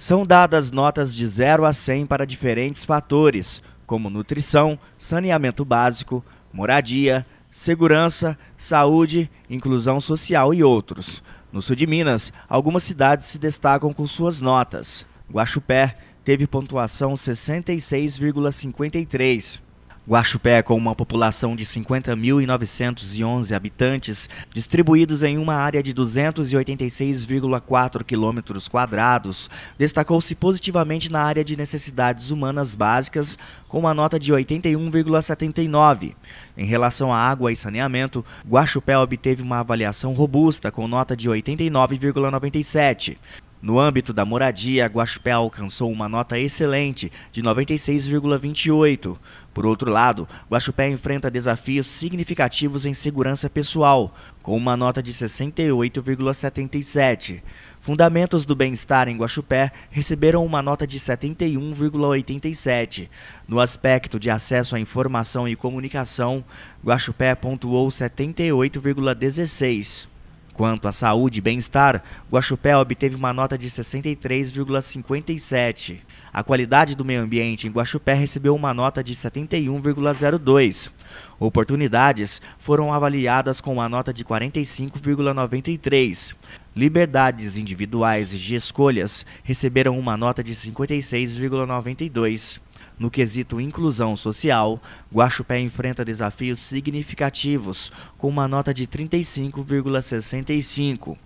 São dadas notas de 0 a 100 para diferentes fatores, como nutrição, saneamento básico, moradia, segurança, saúde, inclusão social e outros. No sul de Minas, algumas cidades se destacam com suas notas. Guaxupé teve pontuação 66,53. Guaxupé, com uma população de 50.911 habitantes, distribuídos em uma área de 286,4 quilômetros quadrados, destacou-se positivamente na área de necessidades humanas básicas, com uma nota de 81,79. Em relação à água e saneamento, Guaxupé obteve uma avaliação robusta, com nota de 89,97. No âmbito da moradia, Guaxupé alcançou uma nota excelente de 96,28. Por outro lado, Guaxupé enfrenta desafios significativos em segurança pessoal, com uma nota de 68,77. Fundamentos do Bem-Estar em Guaxupé receberam uma nota de 71,87. No aspecto de acesso à informação e comunicação, Guaxupé pontuou 78,16. Quanto à saúde e bem-estar, Guaxupé obteve uma nota de 63,57. A qualidade do meio ambiente em Guaxupé recebeu uma nota de 71,02. Oportunidades foram avaliadas com uma nota de 45,93. Liberdades individuais de escolhas receberam uma nota de 56,92. No quesito inclusão social, Guaxupé enfrenta desafios significativos, com uma nota de 35,65.